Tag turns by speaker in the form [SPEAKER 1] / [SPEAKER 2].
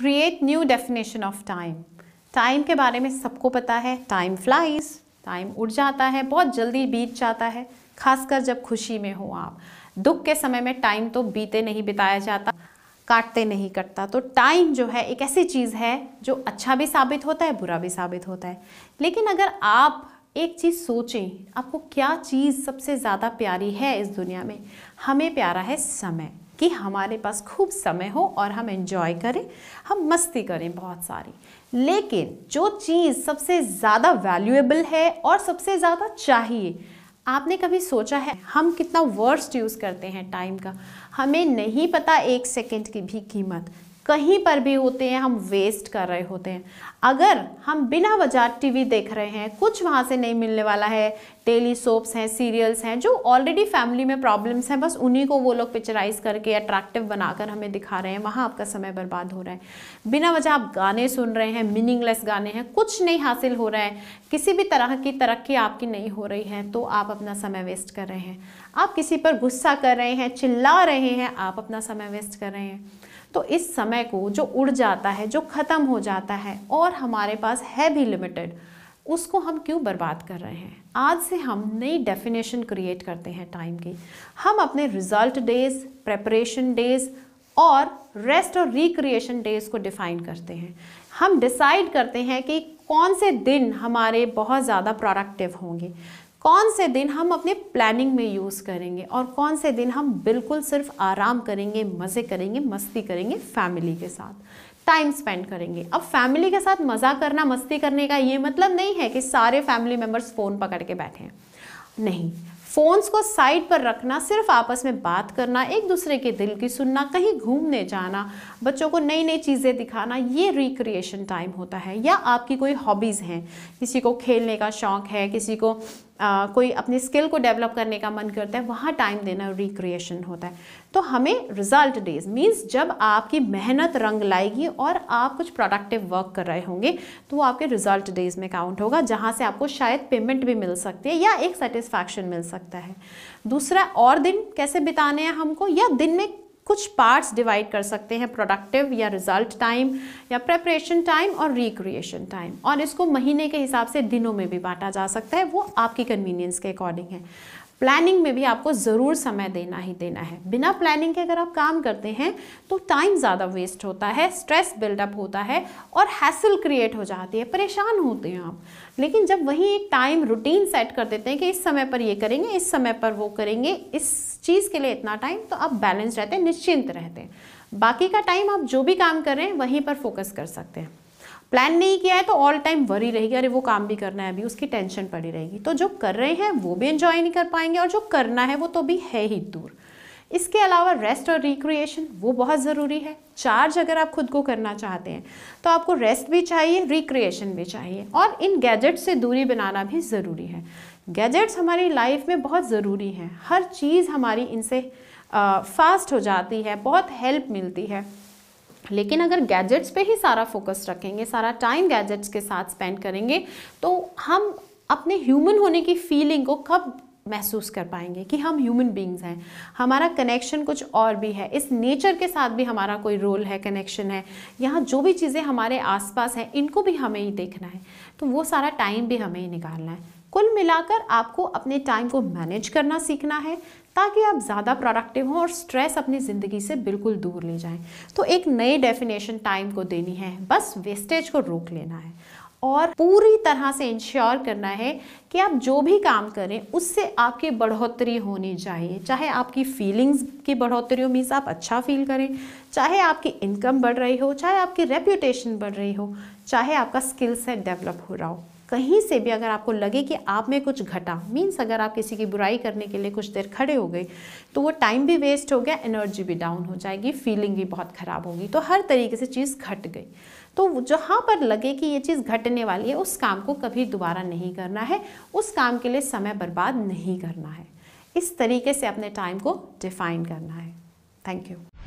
[SPEAKER 1] create new definition of time time के बारे में सबको पता है टाइम फ्लाइज टाइम उड़ जाता है बहुत जल्दी बीत जाता है खासकर जब खुशी में हो आप दुख के समय में टाइम तो बीते नहीं बिताया जाता काटते नहीं कटता तो टाइम जो है एक ऐसी चीज़ है जो अच्छा भी साबित होता है बुरा भी साबित होता है लेकिन अगर आप एक चीज़ सोचें आपको क्या चीज़ सबसे ज़्यादा प्यारी है इस दुनिया में हमें प्यारा है समय कि हमारे पास खूब समय हो और हम इन्जॉय करें हम मस्ती करें बहुत सारी लेकिन जो चीज़ सबसे ज़्यादा वैल्यूएबल है और सबसे ज़्यादा चाहिए आपने कभी सोचा है हम कितना वर्स्ट यूज़ करते हैं टाइम का हमें नहीं पता एक सेकंड की भी कीमत कहीं पर भी होते हैं हम वेस्ट कर रहे होते हैं अगर हम बिना वजह टीवी देख रहे हैं कुछ वहाँ से नहीं मिलने वाला है डेली सोप्स हैं सीरियल्स हैं जो ऑलरेडी फैमिली में प्रॉब्लम्स हैं बस उन्हीं को वो लोग पिक्चराइज करके अट्रैक्टिव बनाकर हमें दिखा रहे हैं वहाँ आपका समय बर्बाद हो रहा है बिना वजह आप गाने सुन रहे हैं मीनिंगलेस गाने हैं कुछ नहीं हासिल हो रहा है किसी भी तरह की तरक्की आपकी नहीं हो रही है तो आप अपना समय वेस्ट कर रहे हैं आप किसी पर गुस्सा कर रहे हैं चिल्ला रहे हैं आप अपना समय वेस्ट कर रहे हैं तो इस समय को जो उड़ जाता है जो ख़त्म हो जाता है और हमारे पास है भी लिमिटेड उसको हम क्यों बर्बाद कर रहे हैं आज से हम नई डेफिनेशन क्रिएट करते हैं टाइम की हम अपने रिजल्ट डेज प्रेपरेशन डेज और रेस्ट और रिक्रिएशन डेज को डिफाइन करते हैं हम डिसाइड करते हैं कि कौन से दिन हमारे बहुत ज़्यादा प्रोडक्टिव होंगे कौन से दिन हम अपने प्लानिंग में यूज़ करेंगे और कौन से दिन हम बिल्कुल सिर्फ आराम करेंगे मज़े करेंगे मस्ती करेंगे फैमिली के साथ टाइम स्पेंड करेंगे अब फैमिली के साथ मज़ा करना मस्ती करने का ये मतलब नहीं है कि सारे फैमिली मेम्बर्स फ़ोन पकड़ के बैठे हैं नहीं फ़ोन्स को साइड पर रखना सिर्फ आपस में बात करना एक दूसरे के दिल की सुनना कहीं घूमने जाना बच्चों को नई नई चीज़ें दिखाना ये रिक्रिएशन टाइम होता है या आपकी कोई हॉबीज़ हैं किसी को खेलने का शौक़ है किसी को आ, कोई अपने स्किल को डेवलप करने का मन करता है वहाँ टाइम देना रिक्रिएशन होता है तो हमें रिजल्ट डेज मीन्स जब आपकी मेहनत रंग लाएगी और आप कुछ प्रोडक्टिव वर्क कर रहे होंगे तो वो आपके रिजल्ट डेज में काउंट होगा जहाँ से आपको शायद पेमेंट भी मिल सकती है या एक सेटिस्फैक्शन मिल सकता है दूसरा और दिन कैसे बिताने हैं हमको या दिन में कुछ पार्ट्स डिवाइड कर सकते हैं प्रोडक्टिव या रिजल्ट टाइम या प्रेपरेशन टाइम और रिक्रिएशन टाइम और इसको महीने के हिसाब से दिनों में भी बांटा जा सकता है वो आपकी कन्वीनियंस के अकॉर्डिंग है प्लानिंग में भी आपको ज़रूर समय देना ही देना है बिना प्लानिंग के अगर आप काम करते हैं तो टाइम ज़्यादा वेस्ट होता है स्ट्रेस बिल्डअप होता है और हैसल क्रिएट हो जाती है परेशान होते हैं आप लेकिन जब वही एक टाइम रूटीन सेट कर देते हैं कि इस समय पर ये करेंगे इस समय पर वो करेंगे इस चीज़ के लिए इतना टाइम तो आप बैलेंस रहते हैं निश्चिंत रहते हैं बाकी का टाइम आप जो भी काम कर रहे हैं वहीं पर फोकस कर सकते हैं प्लान नहीं किया है तो ऑल टाइम वरी रहेगी अरे वो काम भी करना है अभी उसकी टेंशन पड़ी रहेगी तो जो कर रहे हैं वो भी इन्जॉय नहीं कर पाएंगे और जो करना है वो तो भी है ही दूर इसके अलावा रेस्ट और रिक्रिएशन वो बहुत ज़रूरी है चार्ज अगर आप खुद को करना चाहते हैं तो आपको रेस्ट भी चाहिए रिक्रिएशन भी चाहिए और इन गैजेट्स से दूरी बनाना भी ज़रूरी है गैजेट्स हमारी लाइफ में बहुत ज़रूरी हैं हर चीज़ हमारी इनसे फास्ट हो जाती है बहुत हेल्प मिलती है लेकिन अगर गैजेट्स पे ही सारा फोकस रखेंगे सारा टाइम गैजेट्स के साथ स्पेंड करेंगे तो हम अपने ह्यूमन होने की फीलिंग को कब महसूस कर पाएंगे कि हम ह्यूमन बींग्स हैं हमारा कनेक्शन कुछ और भी है इस नेचर के साथ भी हमारा कोई रोल है कनेक्शन है यहाँ जो भी चीज़ें हमारे आसपास हैं इनको भी हमें ही देखना है तो वो सारा टाइम भी हमें ही निकालना है कुल मिलाकर आपको अपने टाइम को मैनेज करना सीखना है ताकि आप ज़्यादा प्रोडक्टिव हों और स्ट्रेस अपनी ज़िंदगी से बिल्कुल दूर ले जाएं तो एक नई डेफिनेशन टाइम को देनी है बस वेस्टेज को रोक लेना है और पूरी तरह से इंश्योर करना है कि आप जो भी काम करें उससे आपकी बढ़ोतरी होनी चाहिए चाहे आपकी फीलिंग्स की बढ़ोतरी हो मीन्स आप अच्छा फील करें चाहे आपकी इनकम बढ़ रही हो चाहे आपकी रेप्यूटेशन बढ़ रही हो चाहे आपका स्किल सेट डेवलप हो रहा हो कहीं से भी अगर आपको लगे कि आप में कुछ घटा मीन्स अगर आप किसी की बुराई करने के लिए कुछ देर खड़े हो गए तो वो टाइम भी वेस्ट हो गया एनर्जी भी डाउन हो जाएगी फीलिंग भी बहुत ख़राब होगी तो हर तरीके से चीज़ घट गई तो जहाँ पर लगे कि ये चीज़ घटने वाली है उस काम को कभी दोबारा नहीं करना है उस काम के लिए समय बर्बाद नहीं करना है इस तरीके से अपने टाइम को डिफाइन करना है थैंक यू